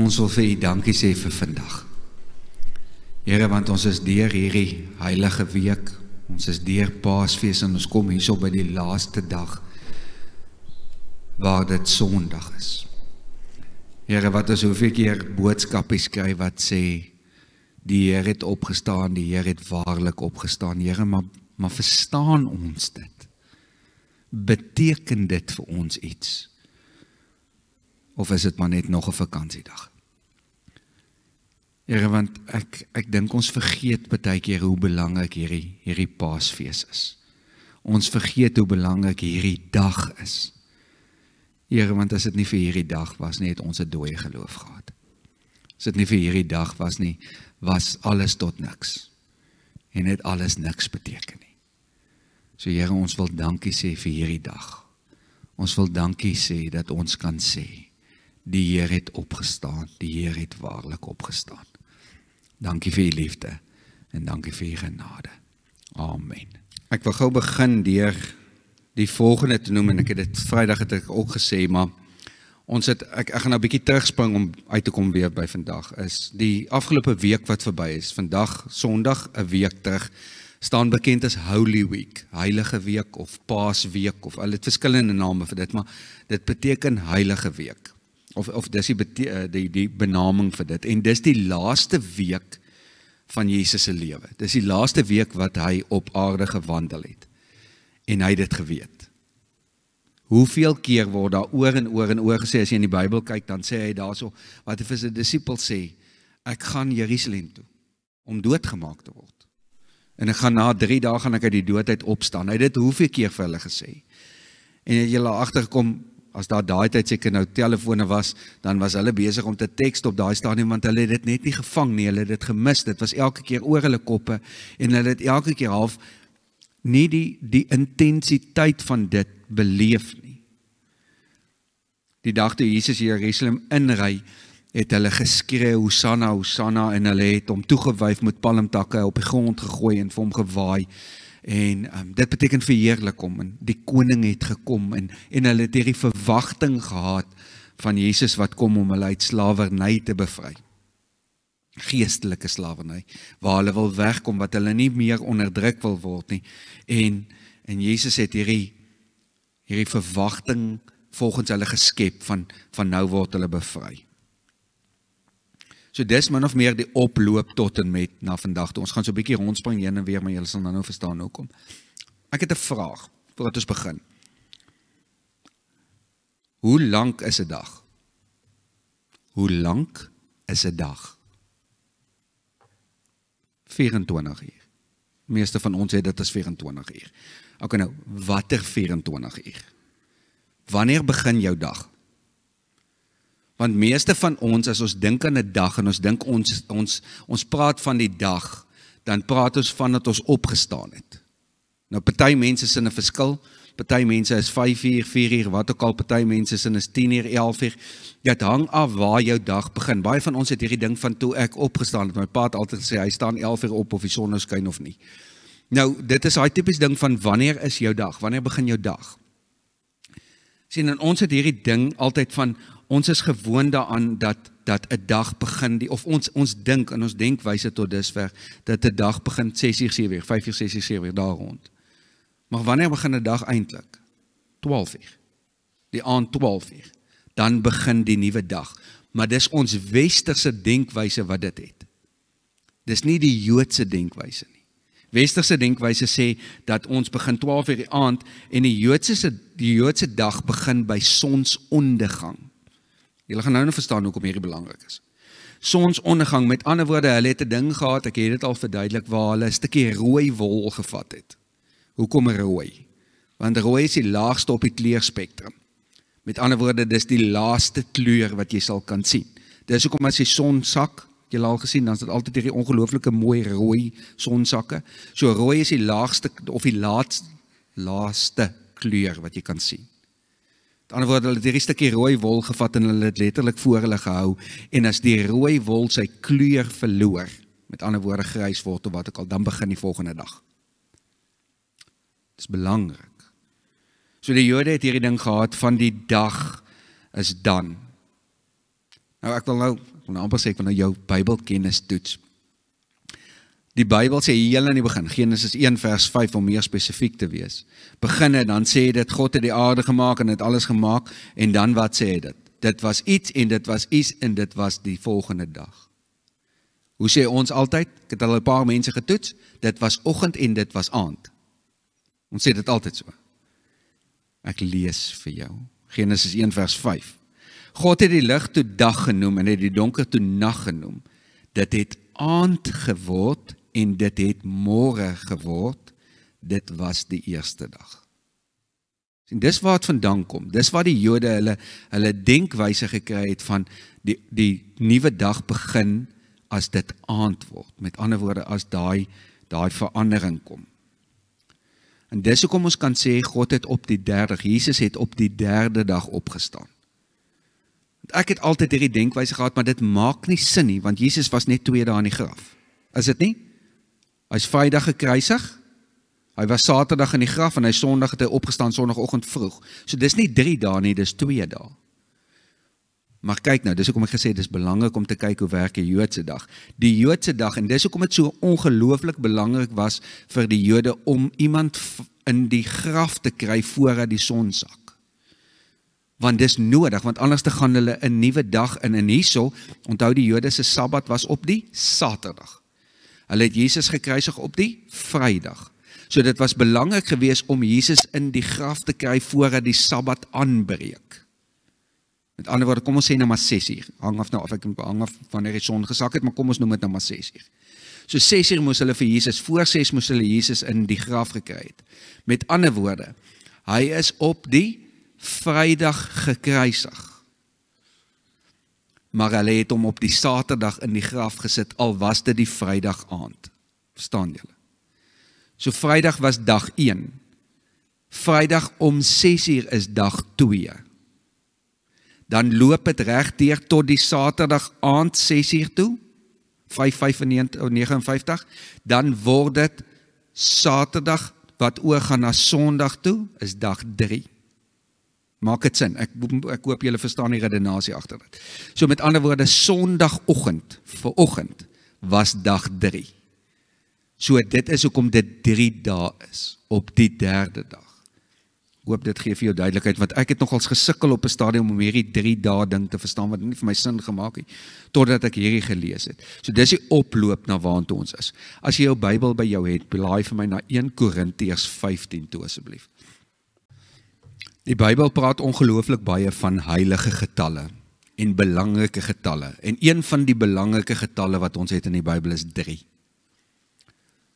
Ons wil vir U dankie sê vir vandag. Here, want ons is deur hierdie heilige week. Ons is deur Paasfees en ons kom hierso by die laaste dag waar dit Sondag is. Here, wat ons hoeveel keer boodskappe skry wat sê Die Here het opgestaan, die Here het waarlik opgestaan. Here, maar maar verstaan ons dit? Beteken dit vir ons iets? Of is dit maar net nog 'n vakansiedag? Here, want ek ek dink ons vergeet baie keer hoe belangrik hierdie hierdie Paasfees is. Ons vergeet hoe belangrik hierdie dag is. Here, want as dit nie vir hierdie dag was nie, het ons 'n dooie geloof gehad. As dit nie vir hierdie dag was nie, was alles tot niks en het alles niks beteken nie. So Here, ons wil dankie sê vir hierdie dag. Ons wil dankie sê dat ons kan sê die Here het opgestaan, die Here het waarlik opgestaan. Dankie vir u liefde en dankie vir u genade. Amen. Ek wil gou begin deur die volgende te noem en ek het dit Vrydag het ek ook gesê, maar Ons het ek ek gaan nou 'n bietjie terugspring om uit te kom weer by vandag is die afgelope week wat verby is. Vandag Sondag 'n week terug staan bekend as Holy Week, Heilige Week of Paasweek of al dit verskillende name vir dit, maar dit beteken Heilige Week. Of of dis die bete, eh, die, die benaming vir dit en dis die laaste week van Jesus se lewe. Dis die laaste week wat hy op aarde gewandel het. En hy het dit geweet. Hoeveel keer word daar oor en oor en oor gesê as jy in die Bybel kyk, dan sê hy daarso wat het vir sy disippels sê, ek gaan Jerusalem toe om doodgemaak te word. En ek gaan na 3 dae gaan ek uit die dood uit opstaan. Hy het dit hoeveel keer vir hulle gesê. En jy het agtergekom as daar daai tyd seker nou telefone was, dan was hulle besig om te teks op daai stadium want hulle het dit net nie gevang nie, hulle het dit gemis. Dit was elke keer oor hulle koppe en hulle het elke keer half nie die die intensiteit van dit beleef nie. Die dag toe Jesus hier in Jerusalem inry, het hulle geskree Hosanna, Hosanna en hulle het hom toegewyf met palmtakke op die grond gegooi en vir hom gewaai. En um, dit beteken verheerlik hom en die koning het gekom en en hulle het hierdie verwagting gehad van Jesus wat kom om hulle uit slawerny te bevry. Geestelike slawerny waar hulle wil wegkom wat hulle nie meer onderdruk wil word nie. En en Jesus het hierdie hierdie verwagting volgens hulle geskep van van nou word hulle bevry. So dis min of meer die oploop tot en met na vandag toe. Ons gaan so 'n bietjie rondspring heen en weer, maar julle sal nou-nou verstaan hoekom. Ek het 'n vraag voordat ons begin. Hoe lank is 'n dag? Hoe lank is 'n dag? 24 uur. Meeste van ons het dit as 24 uur. OK nou, watter 24 uur? Wanneer begin jou dag? Want meeste van ons as ons dink aan 'n dag en ons dink ons ons ons praat van die dag, dan praat ons van dat ons opgestaan het. Nou party mense sien 'n verskil. Party mense is 5 uur, 4 uur, wat ook al, party mense is in is 10 uur, 11 uur. Dit hang af waar jou dag begin. Baie van ons het hierdie ding van toe ek opgestaan het, my pa het altyd gesê hy staan 11 uur op of die son skyn of nie. Nou, dit is daai tipies ding van wanneer is jou dag? Wanneer begin jou dag? sien en ons het hierdie ding altyd van ons is gewoond daaraan dat dat 'n dag begin die of ons ons dink in ons denkwyse tot dusver dat 'n dag begin 6:00 7:00 5:00 6:00 7:00 daar rond. Maar wanneer begin 'n dag eintlik? 12:00. Die aand 12:00. Dan begin die nuwe dag. Maar dis ons westerse denkwyse wat dit het. Dis nie die Joodse denkwyse nie. Westerse denkwyse sê dat ons begin 12:00 die aand en die Joodse se die Joodse dag begin by sonsondergang. Julle gaan nou nou verstaan hoekom hierdie belangrik is. Sonsondergang, met ander woorde, hulle het 'n ding gehad, ek het dit al verduidelik waar hulle 'n stukkie rooi wol gevat het. Hoekom rooi? Want rooi is die laagste op die kleurspektrum. Met ander woorde, dis die laaste kleur wat jy sal kan sien. Dis hoekom as die son sak, jy al gesien, dan is dit altyd hierdie ongelooflike mooi rooi sonsakke. So rooi is die laagste of die laaste laaste kleur wat jy kan sien. Met ander woorde, hulle het hierdie stukkie rooi wol gevat en hulle dit letterlik voor hulle gehou en as die rooi wol sy kleur verloor, met ander woorde grys word of wat ook al, dan begin die volgende dag. Dis belangrik. So die Jode het hierdie ding gehad van die dag is dan. Nou ek wil nou nou amper sê ek wil nou jou Bybelkennis toets. Die Bybel sê heel aan die begin, Genesis 1 vers 5 om meer spesifiek te wees. Begin dit dan sê dit God het die aarde gemaak en het alles gemaak en dan wat sê dit? Dit was iets en dit was iets en dit was die volgende dag. Hoe sê ons altyd? Ek het al 'n paar mense getoets, dit was oggend en dit was aand. Ons sê dit altyd so. Ek lees vir jou. Genesis 1 vers 5. God het die lig toe dag genoem en het die donker toe nag genoem. Dit het aand geword en dit het môre geword. Dit was die eerste dag. En dis waar dit vandaan kom. Dis waar die Jode hulle hulle denkwyse gekry het van die die nuwe dag begin as dit aand word. Met ander woorde as daai daai verandering kom. En dis hoekom ons kan sê God het op die 3, Jesus het op die 3de dag opgestaan. Want ek het altyd hierdie denkwyse gehad, maar dit maak nie sin nie, want Jesus was net 2 dae in die graf. Is dit nie? Hy's Vrydag gekruisig. Hy was Saterdag in die graf en hy Sondag het hy opgestaan Sondagoggend vroeg. So dis nie 3 dae nie, dis 2 dae. Maar kyk nou, dis hoekom ek gesê dis belangrik om te kyk hoe werk die Joodse dag. Die Joodse dag en dis hoekom dit so ongelooflik belangrik was vir die Jode om iemand in die graf te kry voordat die son sak want dis nodig want anders te gaan hulle 'n nuwe dag in en hierso onthou die Jode se Sabbat was op die Saterdag. Hulle het Jesus gekruisig op die Vrydag. So dit was belangrik geweest om Jesus in die graf te kry voordat die Sabbat aanbreek. Met ander woorde, kom ons sê nou maar 6 uur. Hang af nou of ek hang af wanneer die son gesak het, maar kom ons noem dit nou maar 6 uur. So 6 uur moes hulle vir Jesus voor 6 moes hulle Jesus in die graf gekry het. Met ander woorde, hy is op die Vrydag gekruisig. Maar hulle het hom op die Saterdag in die graf gesit al was dit die Vrydag aand. Verstaan julle? So Vrydag was dag 1. Vrydag om 6 uur is dag 2 dan loop dit regdeur tot die Saterdag aand 6:00 toe. 5:59 dan word dit Saterdag wat oor gaan na Sondag toe is dag 3. Maak dit sin. Ek ek hoop julle verstaan die redenasie agter dit. So met ander woorde, Sondagoggend vir oggend was dag 3. So dit is hoekom dit 3 dae is op die 3de dag hoop dit gee vir jou duidelikheid want ek het nogals gesukkel op 'n stadium om hierdie 3 dae ding te verstaan wat nie vir my sin gemaak het totdat ek hierdie gelees het. So dis die oploop na waartoe ons is. As jy jou Bybel by jou het, blaai vir my na 1 Korintiërs 15 toe asseblief. Die Bybel praat ongelooflik baie van heilige getalle en belangrike getalle en een van die belangrike getalle wat ons het in die Bybel is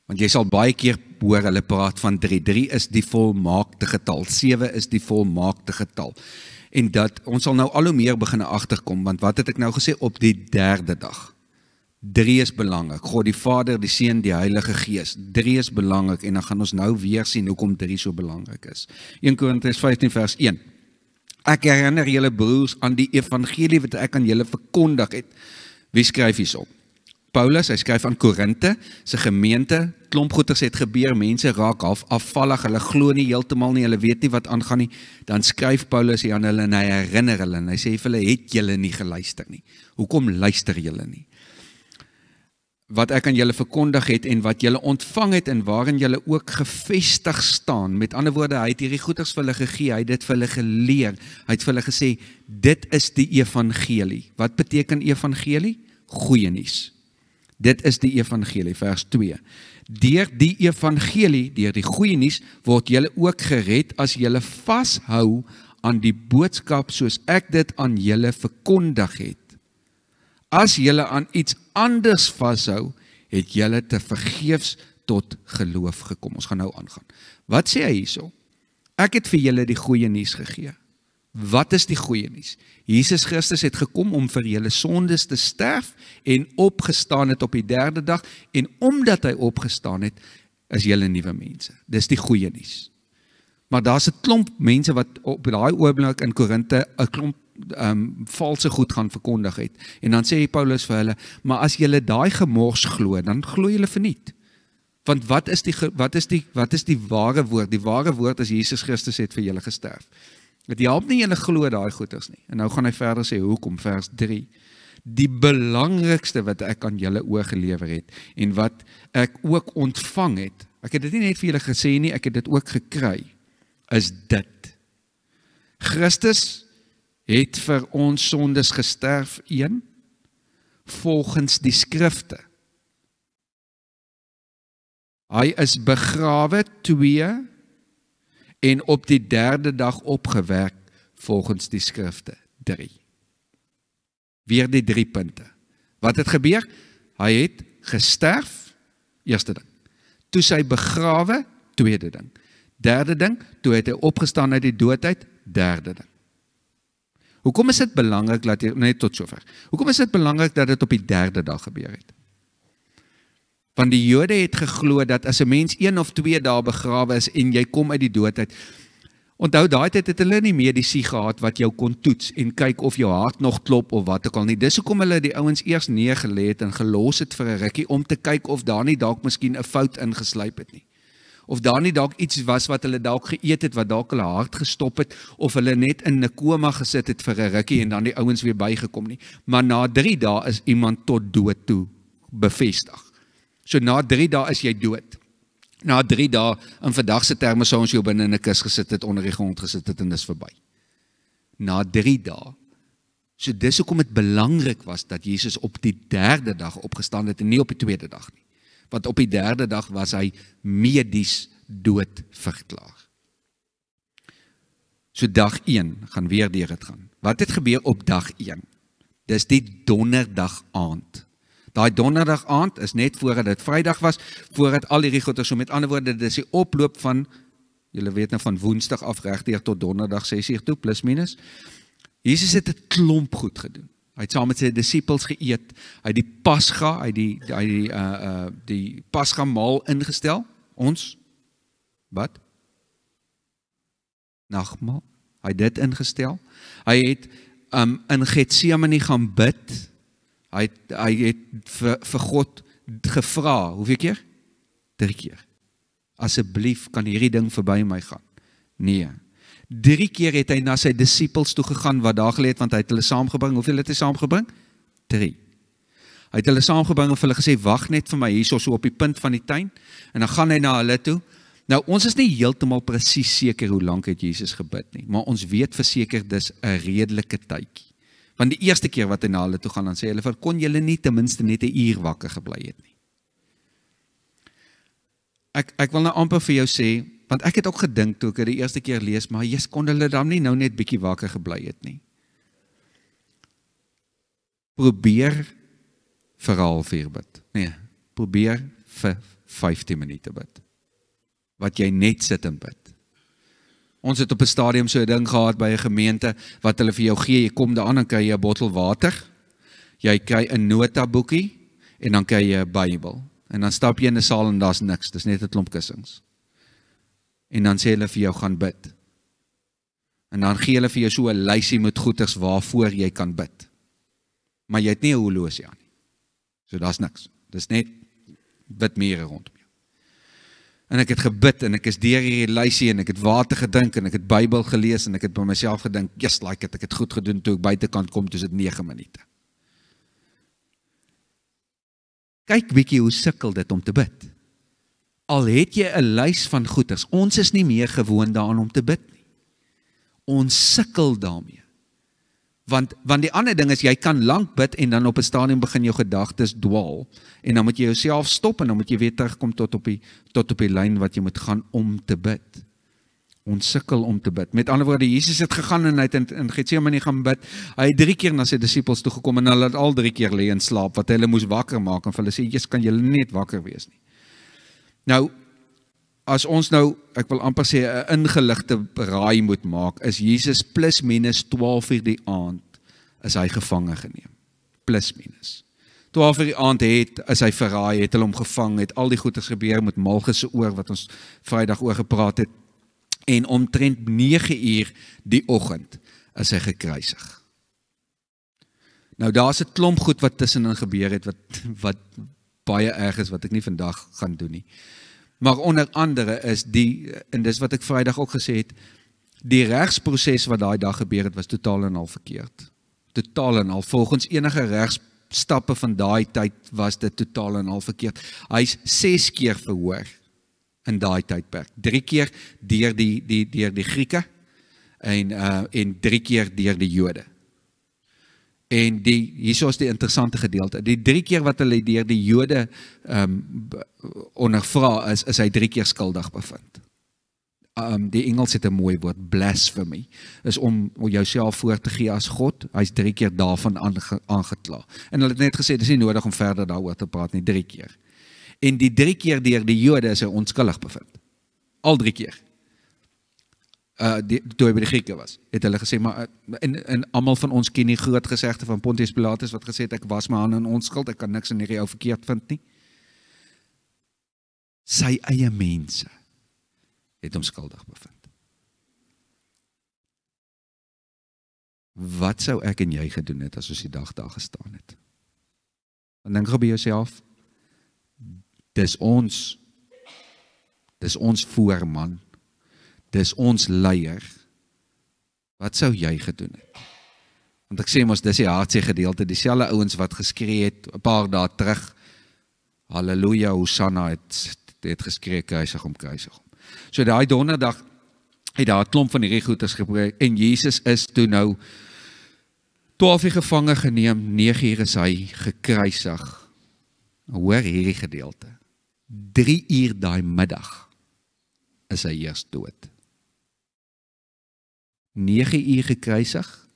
Want jy sal baie keer hoor hulle praat van 3. 3 is die volmaakte getal, 7 is die volmaakte getal. En dat ons sal nou al hoe meer begin agterkom want wat het ek nou gesê op die 3de dag? 3 is belangrik. God die Vader, die Seun, die Heilige Gees. 3 is belangrik en dan gaan ons nou weer sien hoekom 3 so belangrik is. 1 Korintiërs 15 vers 1. Ek herinner julle broers aan die evangelie wat ek aan julle verkondig het. Wie skryf hierop? So? Paulus, hy skryf aan Korinte, se gemeente, klomp goeters het gebeur, mense raak half afvallig, hulle glo nie heeltemal nie, hulle weet nie wat aangaan nie. Dan skryf Paulus hier aan hulle en hy herinner hulle en hy sê vir hulle, "Het julle nie geluister nie? Hoekom luister julle nie?" Wat ek aan julle verkondig het en wat julle ontvang het en waarin julle ook gefestig staan. Met ander woorde, hy het hierdie goeders vir hulle gegee, hy het dit vir hulle geleer. Hy het vir hulle gesê, "Dit is die evangelie." Wat beteken evangelie? Goeie nuus. Dit is die evangelie vers 2. Deur die evangelie, deur die goeie nuus, word julle ook gered as julle vashou aan die boodskap soos ek dit aan julle verkondig het. As julle aan iets anders vashou, het julle te vergeefs tot geloof gekom. Ons gaan nou aangaan. Wat sê hy hierso? Ek het vir julle die goeie nuus gegee. Wat is die goeie nuus? Jesus Christus het gekom om vir julle sondes te sterf en opgestaan het op die 3de dag en omdat hy opgestaan het, is julle nuwe mense. Dis die goeie nuus. Maar daar's 'n klomp mense wat op daai oomblik in Korinte 'n klomp ehm um, valse goed gaan verkondig het. En dan sê Paulus vir hulle, "Maar as julle daai gemors glo, dan glo julle verniet." Want wat is die wat is die wat is die ware woord? Die ware woord is Jesus Christus het vir julle gesterf. Dit help nie julle glo daai goeders nie. En nou gaan hy verder sê hoekom vers 3. Die belangrikste wat ek aan julle oorgelewer het en wat ek ook ontvang het. Ek het dit nie net vir julle gesê nie, ek het dit ook gekry. Is dit Christus het vir ons sondes gesterf een volgens die skrifte. Hy is begrawe en op die derde dag opgewek volgens die skrifte 3 weer die drie punte wat het gebeur hy het gesterf eerste ding toe sy begrawe tweede ding derde ding toe het hy opgestaan uit die dood uit derde ding hoekom is dit belangrik dat jy net tot sover hoekom is dit belangrik dat dit op die derde dag gebeur het Want die Jode het geglo dat as 'n mens 1 of 2 dae begrawe is en jy kom uit die dood uit. Onthou daai tyd het hulle nie medisy gehad wat jou kon toets en kyk of jou hart nog klop of wat ook al nie. Dis hoekom hulle die ouens eers neergelê het en gelos het vir 'n rukkie om te kyk of daar nie dalk miskien 'n fout ingeslyp het nie. Of daar nie dalk iets was wat hulle dalk geëet het wat dalk hulle hart gestop het of hulle net in 'n koma gesit het vir 'n rukkie en dan die ouens weer bygekom nie. Maar na 3 dae is iemand tot dood toe bevestig. So na 3 dae is jy dood. Na 3 dae in vandag se terme sou ons jou binne in 'n kus gesit het, onder die grond gesit het en dis verby. Na 3 dae. So dis hoekom dit belangrik was dat Jesus op die 3de dag opgestaan het en nie op die 2de dag nie. Want op die 3de dag was hy medies dood verklaar. So dag 1 gaan weer deur dit gaan. Wat het gebeur op dag 1? Dis die donderdag aand Daai donderdag aand is net voordat dit Vrydag was, voordat al hierdie goeie so met ander woorde dis die oploop van julle weet nou van Woensdag af regdeur tot Donderdag 6:00 toe plus minus. Jesus het 'n klomp goed gedoen. Hy het saam met sy disippels geëet. Hy het die Pasga, hy het die hy die uh uh die Pasga maal ingestel. Ons wat? Nagmaal. Hy het dit ingestel. Hy het um in Getsemane gaan bid Hy het, hy het vir, vir God gevra, hoeveel keer? 3 keer. Asseblief kan hierdie ding verby my gaan. Nee. 3 keer het hy na sy disippels toe gegaan wat daar gelê het want hy het hulle saamgebring. Hoeveel het hy saamgebring? 3. Hy het hulle saamgebring en vir hulle gesê: "Wag net vir my hierso so op die punt van die tuin." En dan gaan hy na hulle toe. Nou ons is nie heeltemal presies seker hoe lank het Jesus gebid nie, maar ons weet verseker dis 'n redelike tydjie. Want die eerste keer wat hy na hulle toe gaan, dan sê hulle vir kon julle nie ten minste net 'n uur wakker gebly het nie. Ek ek wil nou amper vir jou sê, want ek het ook gedink toe ek dit die eerste keer lees, maar Jesus kon hulle dan nie nou net bietjie wakker gebly het nie. Probeer vir half uur bid. Nee, probeer vir 15 minute bid. Wat jy net sit en bid. Ons het op 'n stadium so 'n ding gehad by 'n gemeente wat hulle vir jou gee, jy kom daar aan en kry jy 'n bottel water. Jy kry 'n notaboekie en dan kry jy 'n Bybel. En dan stap jy in 'n saal en daar's niks, dis net 'n klomp kussings. En dan sê hulle vir jou gaan bid. En dan gee hulle vir jou so 'n lysie met goeders waarvoor jy kan bid. Maar jy het nie 'n horlosie aan nie. So daar's niks. Dis net wit mure rond en ek het gebid en ek is deur hierdie lysie en ek het water gedrink en ek het Bybel gelees en ek het by myself gedink, "Yes, like it, ek het goed gedoen toe ek buitekant kom tussen dit 9 minute." Kyk bietjie hoe sukkel dit om te bid. Al het jy 'n lys van goeders, ons is nie meer gewoond daaraan om te bid nie. Ons sukkel daarmee want want die ander ding is jy kan lank bid en dan op 'n stadium begin jou gedagtes dwaal en dan moet jy jouself stop en dan moet jy weer terugkom tot op die tot op die lyn wat jy moet gaan om te bid. Ons sukkel om te bid. Met ander woorde, Jesus het gegaan en hy het in, in Getsemane gaan bid. Hy het 3 keer na sy disippels toe gekom en hulle het al 3 keer lê en slaap wat hulle moes wakker maak en hulle sê jy kan julle net wakker wees nie. Nou as ons nou, ek wil amper sê 'n ingeligte raai moet maak, is Jesus plus minus 12 uur die aand is hy gevange geneem. Plus minus. 12 uur die aand het as hy verraai het, hulle hom gevang het, al die goeders gebeur met malgese oor wat ons Vrydag oor gepraat het en omtrent 9 uur die oggend is hy gekruisig. Nou daar's 'n klomp goed wat tussenin gebeur het wat wat baie erg is wat ek nie vandag gaan doen nie. Maar onder andere is die en dis wat ek Vrydag ook gesê het, die regsproses wat daai dag gebeur het was totaal en al verkeerd. Totaal en al volgens enige regsstappe van daai tyd was dit totaal en al verkeerd. Hy's 6 keer verhoor in daai tydperk. 3 keer deur die die deur die Grieke en uh en 3 keer deur die Jode. En die hierso is die interessante gedeelte. Die drie keer wat hulle deur die Jode ehm um, ondervra is, is hy drie keer skuldig bevind. Ehm um, die Engels het 'n mooi woord blasphemy is om jouself voor te gee as God. Hy's drie keer daarvan aangekla. En hulle het net gesê dis nie nodig om verder daaroor te praat nie drie keer. En die drie keer deur die Jode is hy onskuldig bevind. Al drie keer. Uh, die, toe hy by die Grieke was, het hulle gesê maar in uh, in almal van ons ken die groot gesegde van Pontius Pilatus wat gesê het ek was my hande in onskuld, ek kan niks in hierdie ou verkeerd vind nie. Sy eie mense het hom skuldig bevind. Wat sou ek en jy gedoen het as ons die dag daar gestaan het? Dan dink gou by jouself. Dis ons. Dis ons voorman dis ons leier. Wat sou jy gedoen het? Want ek sê mos dis die hartse gedeelte, dieselfde ouens wat geskree het 'n paar dae terug. Halleluja, Hosanna het het geskree keisig om keisig om. So daai donderdag het daar 'n klomp van hierdie goeters gebeur en Jesus is toe nou 12 gevange geneem, 9 ure is hy gekruisig. Hoor hierdie gedeelte. 3 uur daai middag is hy eers dood. 9 uur gekruisig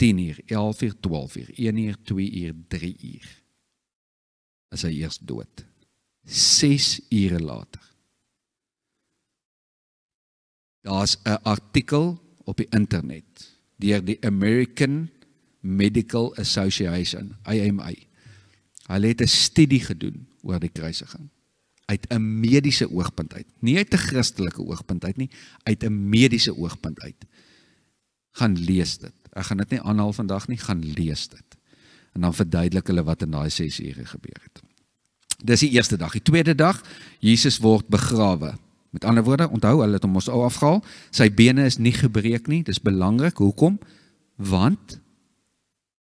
10 uur 11 uur 12 uur 1 uur 2 uur 3 uur as hy eers dood 6 ure later daar's 'n artikel op die internet deur die American Medical Association AMA hulle het 'n studie gedoen oor die kruisiging uit 'n mediese oogpunt uit. Nie uit 'n Christelike oogpunt uit nie, uit 'n mediese oogpunt uit gaan lees dit. Ek gaan dit nie aanhaal vandag nie, gaan lees dit. En dan verduidelik hulle wat in daai 6 ure gebeur het. Dis die eerste dag. Die tweede dag, Jesus word begrawe. Met ander woorde, onthou hulle het hom ons ou afhaal. Sy bene is nie gebreek nie. Dis belangrik. Hoekom? Want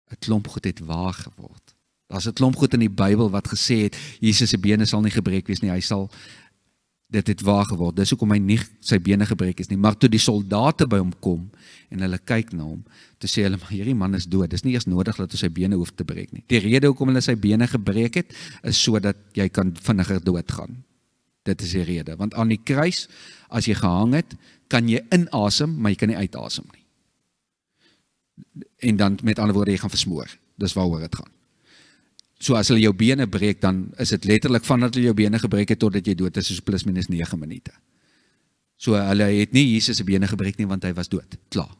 'n klomp goed het waar geword. Daar's 'n klomp goed in die Bybel wat gesê het Jesus se bene sal nie gebreek wees nie. Hy sal dit het waar geword. Dis hoekom hy nie sy bene gebreek is nie. Maar toe die soldate by hom kom, en hulle kyk na hom te sê hulle maar hierdie man is dood. Dis nie eens nodig dat hy sy bene hoef te breek nie. Die rede hoekom hulle sy bene gebreek het is sodat jy kan vinniger doodgaan. Dit is die rede. Want aan die kruis as jy gehang het, kan jy inasem, maar jy kan nie uitasem nie. En dan met ander woorde jy gaan versmoor. Dis waaroor dit gaan. So as hulle jou bene breek dan is dit letterlik vandat hulle jou bene gebreek het totdat jy dood is, is plus minus 9 minute. So hulle het nie Jesus se bene gebreek nie want hy was dood. Klaar.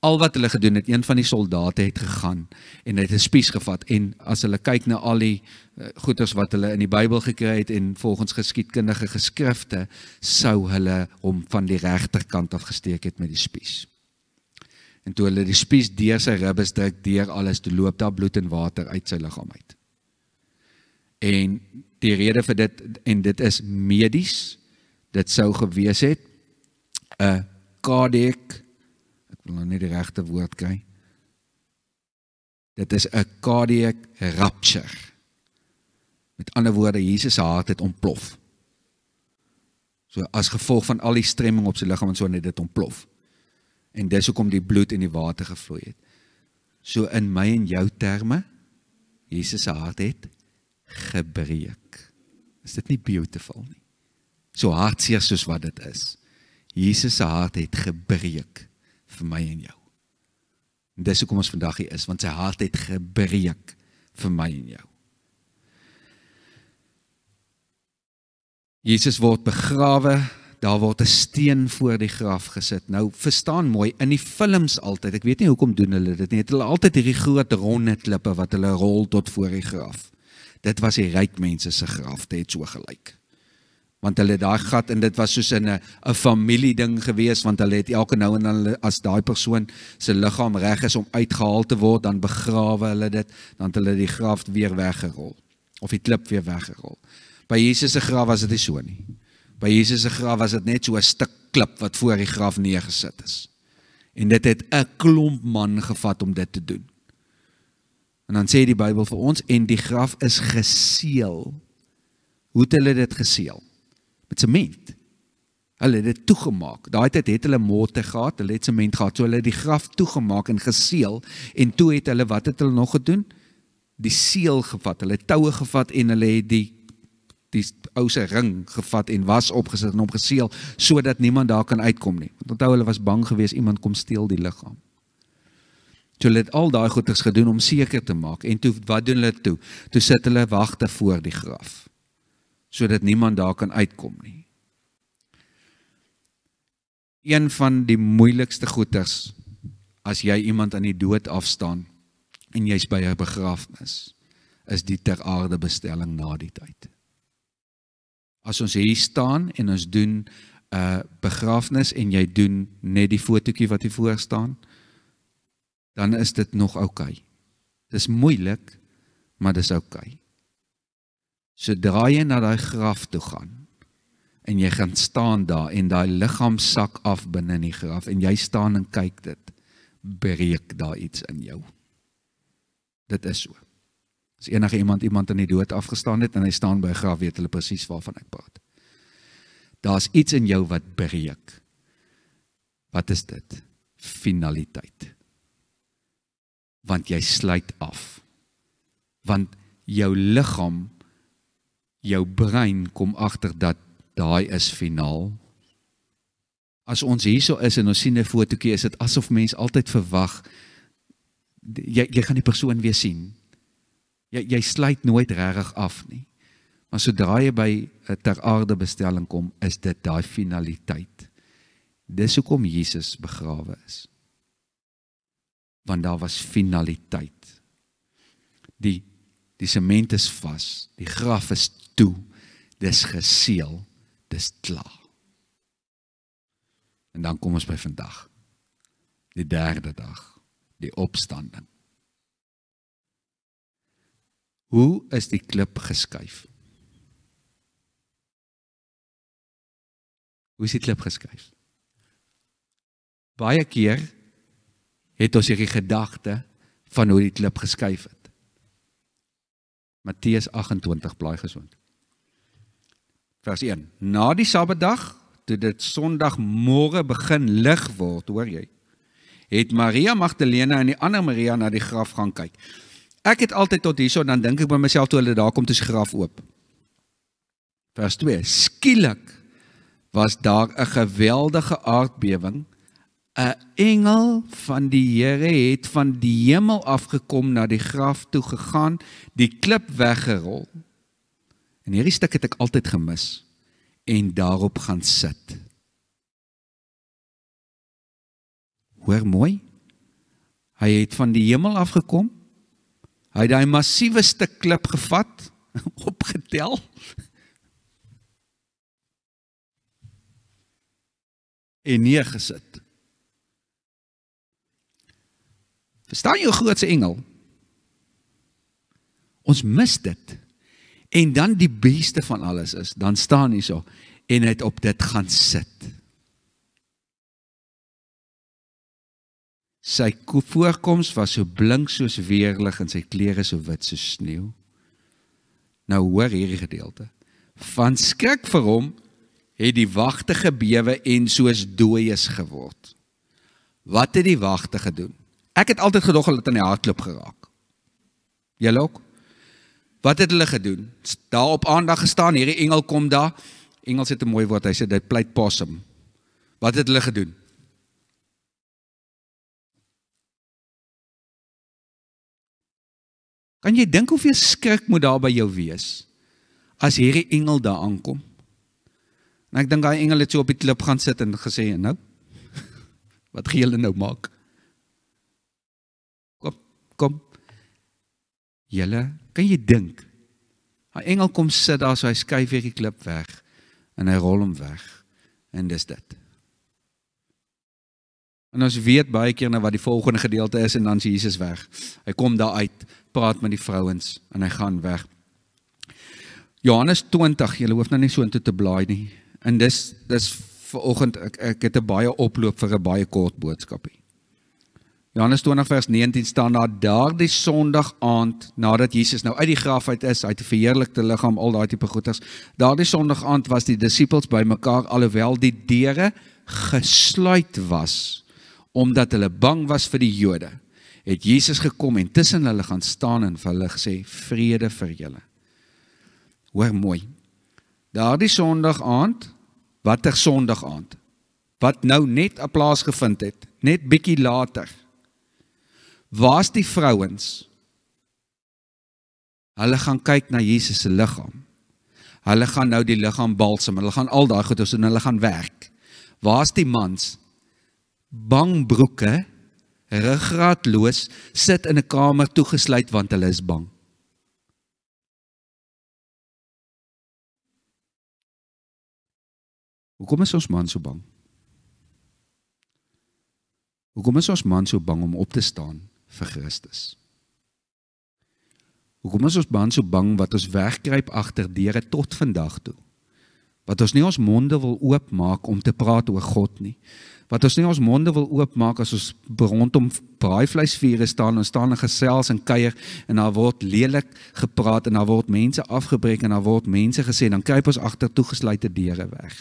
Al wat hulle gedoen het, een van die soldate het gegaan en hy het 'n spies gevat en as hulle kyk na al die eh, goeders wat hulle in die Bybel gekry het en volgens geskiedkundige geskrifte sou hulle hom van die regterkant af gesteek het met die spies. En toe hulle die spies deur sy ribbes druk, deur alles te loop daar bloed en water uit sy liggaam uit. En die rede vir dit en dit is medies, dit sou gewees het 'n cardiac hulle nou nie die regte woord kry. Dit is 'n cardiac rupture. Met ander woorde, Jesus se hart het ontplof. So as gevolg van al die stremming op sy liggaam en so net dit ontplof. En dis hoekom die bloed en die water gevloei het. So in my en jou terme, Jesus se hart het gebreek. Is dit nie beautiful nie? So hartseer soos wat dit is. Jesus se hart het gebreek vir my en jou. En dis hoekom ons vandag hier is, want sy hart het gebreek vir my en jou. Jesus word begrawe, daar word 'n steen voor die graf gesit. Nou verstaan mooi, in die films altyd, ek weet nie hoekom doen hulle dit nie, het hulle altyd hierdie groot ronde klippe wat hulle rol tot voor die graf. Dit was die ryk mense se graf, dit het so gelyk want hulle het daai gat en dit was soos 'n 'n familie ding gewees want hulle het elke nou en dan as daai persoon se liggaam reg is om uitgehaal te word dan begrawe hulle dit dan het hulle die graf weer weggerol of die klip weer weggerol. By Jesus se graf was dit nie so nie. By Jesus se graf was dit net so 'n stuk klip wat voor die graf neergesit is. En dit het 'n klomp man gevat om dit te doen. En dan sê die Bybel vir ons en die graf is geseël. Hoe het hulle dit geseël? met sement. Hulle het dit toegemaak. Daai tyd het hulle motte gehad, hulle het sement gehad. So hulle het die graf toegemaak en geseël en toe het hulle wat het hulle nog gedoen? Die seël gevat, hulle toue gevat en hulle het die die ou se ring gevat en was opgesit en hom geseël sodat niemand daar kan uitkom nie. Want onthou hulle was bang geweest iemand kom steel die liggaam. So hulle het al daai goeders gedoen om seker te maak en toe wat doen hulle toe? Toe sit hulle wagte voor die graf sodat niemand daar kan uitkom nie. Een van die moeilikste goeders as jy iemand aan die dood afstaan en jy's by 'n begrafnis is die ter aarde bestelling na die tyd. As ons hier staan en ons doen 'n uh, begrafnis en jy doen net die fotootjie wat hier voor staan, dan is dit nog oukei. Okay. Dis moeilik, maar dis oukei. Okay sodra jy na daai graf toe gaan en jy gaan staan daar en daai liggaam sak af binne in die graf en jy staan en kyk dit breek daar iets in jou dit is so as enige iemand iemand in die dood afgestaan het en hy staan by 'n graf weet hulle presies waarvan ek praat daar's iets in jou wat breek wat is dit finaliteit want jy sluit af want jou liggaam jou brein kom agter dat daai is finaal. As ons hierso is en ons sien 'n fotootjie, is dit asof mens altyd verwag jy jy gaan die persoon weer sien. Jy jy sluit nooit regtig af nie. Maar sodra jy by 'n ter aarde bestelling kom, is dit daai finaliteit. Dis hoekom Jesus begrawe is. Want daar was finaliteit. Die die sement is vas, die graf is toe. Dis geseël, dis klaar. En dan kom ons by vandag. Die derde dag, die opstanding. Hoe is die klip geskuif? Hoe is die klip geskuif? Baie keer het ons hierdie gedagte van hoe die klip geskuif het. Matteus 28 blaai gesond. Vers 1. Na die Sabbatdag, toe dit Sondagmôre begin lig word, hoor jy, het Maria Magdalena en die ander Maria na die graf gaan kyk. Ek het altyd tot hierso dan dink ek by myself toe hulle daar kom toe se graf oop. Vers 2. Skielik was daar 'n geweldige aardbewing. 'n Engel van die Here het van die hemel afgekom na die graf toe gegaan, die klip weggerol. En hierdie stuk het ek altyd gemis en daarop gaan sit. Hoor mooi. Hy het van die hemel af gekom. Hy het daai massiewe stuk klip gevat, opgetel. En neer gesit. Verstaan jy 'n grootse engel? Ons mis dit. En dan die beste van alles is, dan staan hy so en hy het op dit gaan sit. Sy voorkoms was so blink soos weerlig en sy klere so wit soos sneeu. Nou hoor hierdie gedeelte. Van skrik vir hom het die wagte gebewe en soos dooies geword. Wat het die wagte gedoen? Ek het altyd gedoog dat hy hardloop geraak. Jy lok? Wat het hulle gedoen? Daar op aandag gestaan, hierdie engel kom daar. Engels het 'n mooi woord, hy sê dit pleit possum. Wat het hulle gedoen? Kan jy dink hoeveel skrik moet daar by jou wees as hierdie engel daar aankom? En ek dink daai engel het so op die klip gaan sit en gesê, "Nou, wat gaan julle nou maak?" Kom, kom. Julle Kan jy dink? Hy engel kom sit daar so hy skuif hierdie klip weg en hy rol hom weg. En dis dit. En ons weet baie keer nou wat die volgende gedeelte is en dan is Jesus weg. Hy kom daar uit, praat met die vrouens en hy gaan weg. Johannes 20, jy hoef nou nie so intoe te blaai nie. En dis dis vir oggend ek ek het 'n baie oploop vir 'n baie kort boodskapie. Johannes 20 vers 19 staan daar daardie Sondag aand nadat Jesus nou uit die graf uit is, hy het 'n verheerlikte liggaam, al daai tipe goeders. Daardie Sondag aand was die disippels bymekaar alhoewel die deure gesluit was omdat hulle bang was vir die Jode. Het Jesus gekom en tussen hulle gaan staan en vir hulle gesê vrede vir julle. Hoor mooi. Daardie Sondag aand, watter Sondag aand? Wat nou net 'n plaas gevind het, net bietjie later. Waar's die vrouens? Hulle gaan kyk na Jesus se liggaam. Hulle gaan nou die liggaam balsam, hulle gaan al daai goed doen en hulle gaan werk. Waar's die mans? Bang broeke, ruggraatloos sit in 'n kamer toegesluit want hulle is bang. Hoekom is ons man so bang? Hoekom is ons man so bang om op te staan vir Christus. Hoekom is ons baie so bang wat ons wegkruip agter deure tot vandag toe? Wat ons nie ons monde wil oopmaak om te praat oor God nie. Wat ons nie ons monde wil oopmaak as ons rondom braaivleisvuur staan en staan en gesels en kuier en daar word lelik gepraat en daar word mense afgebreek en daar word mense gesê dan kruip ons agter toegesluitde deure weg.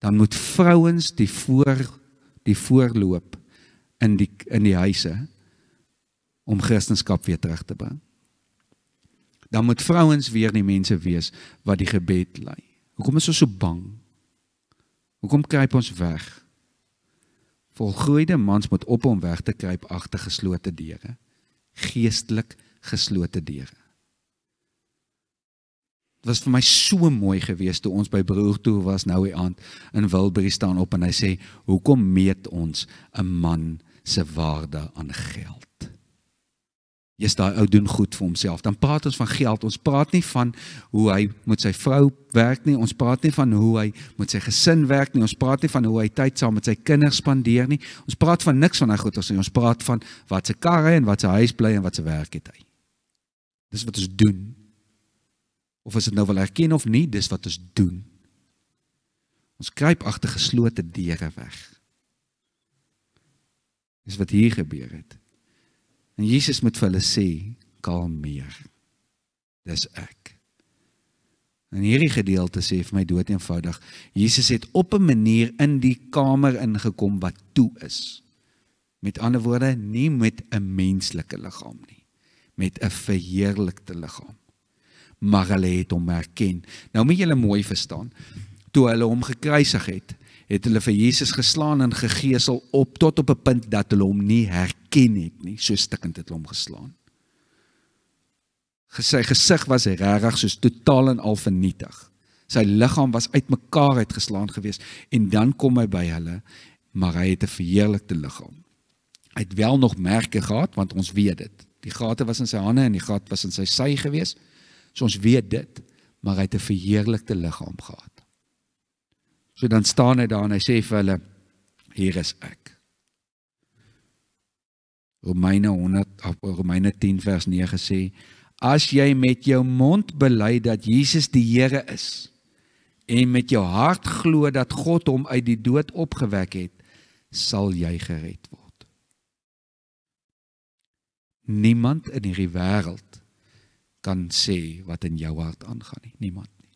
Dan moet vrouens die voor die voorloop in die in die huise om Christendom weer terug te bring. Dan moet vrouens weer die mense wees wat die gebed lei. Hoekom is ons so bang? Hoekom kruip ons weg? Volgroeide mans moet op hom weg te kruip agter geslote deure. Geestelik geslote deure was vir my so mooi geweest toe ons by broer toe was nou die aand in Wilbury staan op en hy sê hoekom meet ons 'n man se waarde aan geld? Jy's daai ou doen goed vir homself. Dan praat ons van geld. Ons praat nie van hoe hy met sy vrou werk nie. Ons praat nie van hoe hy met sy gesin werk nie. Ons praat nie van hoe hy tyd saam met sy kinders spandeer nie. Ons praat van niks van hy goed ons nie. Ons praat van wat se karre en wat se huis bly en wat se werk het hy. Dis wat ons doen of as dit nou wil erken of nie, dis wat ons doen. Ons kruip agter geslote deure weg. Dis wat hier gebeur het. En Jesus moet vir hulle sê, kalmeer. Dis ek. En hierdie gedeelte sê vir my dood eenvoudig, Jesus het op 'n manier in die kamer ingekom wat toe is. Met ander woorde, nie met 'n menslike liggaam nie, met 'n verheerlikte liggaam maar hulle het hom erken. Nou moet julle mooi verstaan. Toe hulle hom gekruisig het, het hulle vir Jesus geslaan en gegeesel op tot op 'n punt dat hulle hom nie herken het nie. So stikkend het hulle hom geslaan. Sy gesig was regtig soos totaal en al vernietig. Sy liggaam was uitmekaar uitgeslaan geweest en dan kom hy by hulle, maar hy het 'n verheerlikte liggaam. Hy het wel nog merke gehad want ons weet dit. Die gate was in sy hande en die gat was in sy sy geweest So ons weet dit, maar hy het 'n verheerlikte liggaam gehad. So dan staan hy daar en hy sê vir hulle: "Hier is ek." Romeine 100 Romeine 10 vers 9 sê: "As jy met jou mond bely dat Jesus die Here is en met jou hart glo dat God hom uit die dood opgewek het, sal jy gered word." Niemand in hierdie wêreld kan sê wat in jou hart aangaan nie, niemand nie.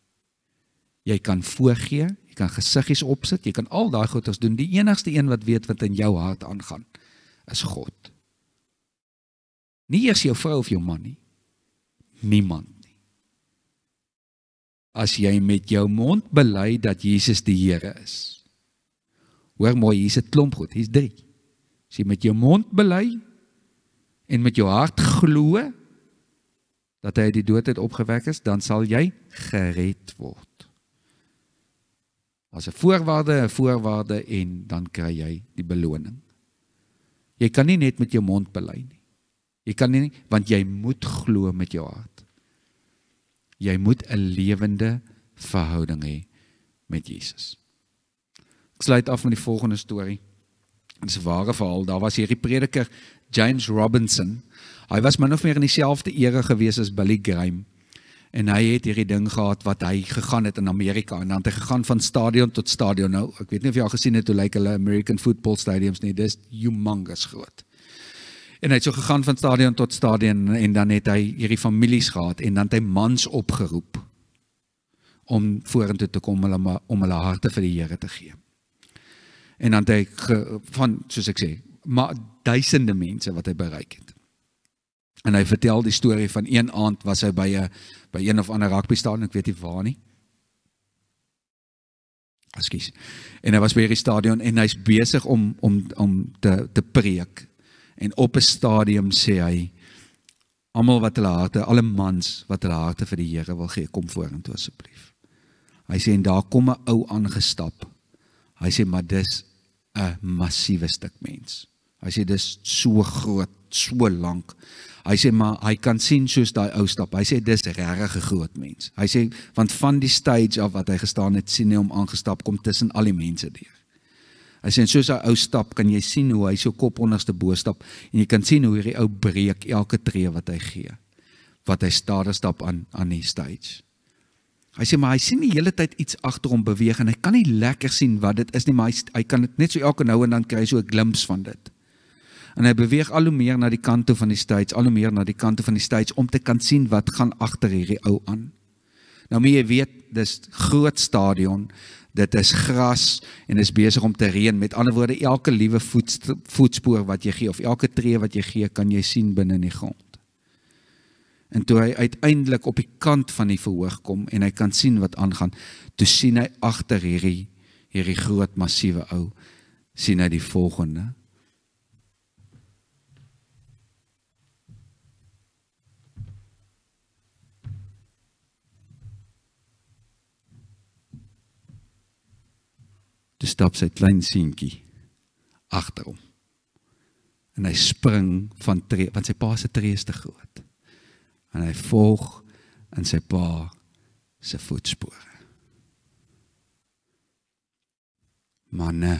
Jy kan voorgee, jy kan gesiggies opsit, jy kan al daai goeders doen. Die enigste een wat weet wat in jou hart aangaan, is God. Nie eers jou vrou of jou man nie. Niemand nie. As jy met jou mond bely dat Jesus die Here is. Hoor mooi, hier's 'n klomp goed, hier's 3. As jy met jou mond bely en met jou hart glo dat hy uit die dood uit opgewek is, dan sal jy gered word. As 'n er voorwaarde, 'n voorwaarde en dan kry jy die beloning. Jy kan nie net met jou mond bely nie. Jy kan nie want jy moet glo met jou hart. Jy moet 'n lewende verhouding hê met Jesus. Ek sluit af met die volgende storie. Dit is 'n ware verhaal. Daar was hierdie prediker James Robinson Hy was min of meer in dieselfde era gewees as Billy Graham en hy het hierdie ding gehad wat hy gegaan het in Amerika en dan het hy gegaan van stadion tot stadion nou ek weet nie of jy al gesien het hoe lyk hulle American football stadiums nie dis humongous groot en hy het so gegaan van stadion tot stadion en dan het hy hierdie families gehad en dan het hy mans opgeroep om vorentoe te kom hulle om hulle harte vir die Here te gee en dan het hy ge, van soos ek sê maar duisende mense wat hy bereik het En hy vertel die storie van een aand was hy by 'n by een of ander rugby stadion, ek weet nie waar nie. Ekskuus. En hy was by hierdie stadion en hy's besig om om om te te preek. En op 'n stadion sê hy almal wat hulle harte, alle mans wat hulle harte vir die Here wil gee, kom vorentoe asseblief. Hy sê en daar kom 'n ou aangestap. Hy sê maar dis 'n massiewe stuk mens. Hy sê dis so groot, so lank. Hy sê maar hy kan sien soos daai ou stap. Hy sê dis regtig 'n groot mens. Hy sê want van die stage af wat hy gestaan het, sien hy hom aangestap kom tussen al die mense deur. Hy sê soos daai ou stap kan jy sien hoe hy so kop onderste bo stap en jy kan sien hoe hierdie ou breek elke tree wat hy gee. Wat hy stadig stap aan aan die stage. Hy sê maar hy sien die hele tyd iets agter hom beweeg en hy kan nie lekker sien wat dit is nie maar hy hy kan dit net so elke nou en dan kry hy so 'n glimps van dit en hy beweeg al hoe meer na die kant toe van die stage, al hoe meer na die kant toe van die stage om te kan sien wat gaan agter hierdie ou aan. Nou moet jy weet, dis groot stadion. Dit is gras en is besig om te reën. Met ander woorde, elke liewe voet voetspoor wat jy gee of elke tree wat jy gee, kan jy sien binne in die grond. En toe hy uiteindelik op die kant van die verhoog kom en hy kan sien wat aangaan, toe sien hy agter hierdie hierdie groot massiewe ou sien hy die volgende. toe stap sy klein seentjie agter hom. En hy spring van tree want sy pa se tree is te groot. En hy volg in sy pa se voetspore. Manne.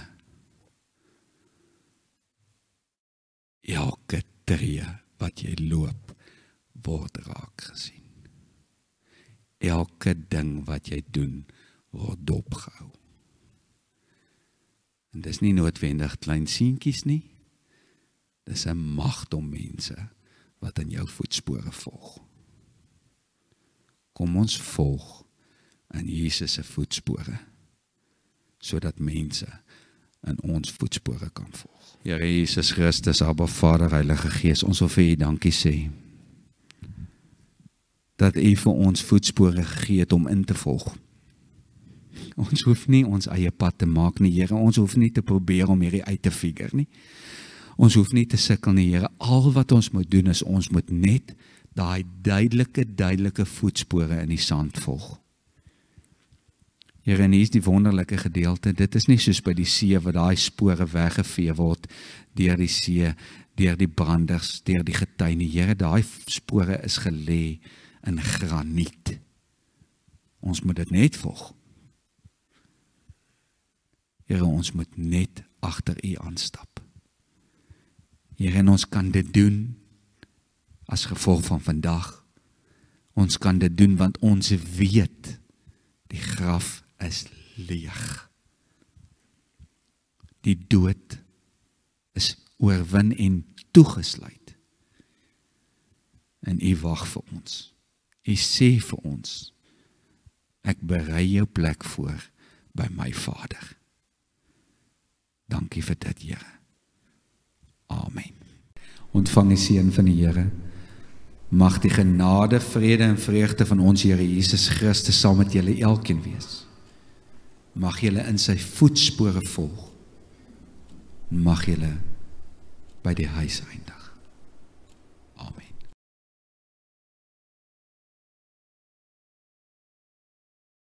Elke tree wat jy loop word raak gesien. Elke ding wat jy doen word dopgehou. En dis nie noodwendig klein seentjies nie. Dis 'n magt om mense wat aan jou voetspore volg. Kom ons volg in Jesus se voetspore sodat mense in ons voetspore kan volg. Here Jesus Christus, Abba Vader, Heilige Gees, ons wil vir U dankie sê dat U vir ons voetspore gegee het om in te volg. Ons hoef nie ons eie pad te maak nie, Here. Ons hoef nie te probeer om hierdie uit te figure nie. Ons hoef nie te sukkel nie, Here. Al wat ons moet doen is ons moet net daai duidelike, duidelike voetspore in die sand volg. Here, en hier is die wonderlike gedeelte. Dit is nie soos by die see waar daai spore weggevee word deur die see, deur die branders, deur die gety nie, Here. Daai spore is gelê in graniet. Ons moet dit net volg. Here, ons moet net agter U aanstap. Here, ons kan dit doen as gevolg van vandag. Ons kan dit doen want ons weet die graf is leeg. Die dood is oorwin en toegesluit. En U wag vir ons. U sê vir ons: Ek berei jou plek voor by my Vader. Dankie vir dit, Here. Amen. Ontvang die seën van die Here. Mag die genade, vrede en vreugde van ons Here Jesus Christus saam met julle elkeen wees. Mag julle in sy voetspore volg. Mag julle by die huis eindig.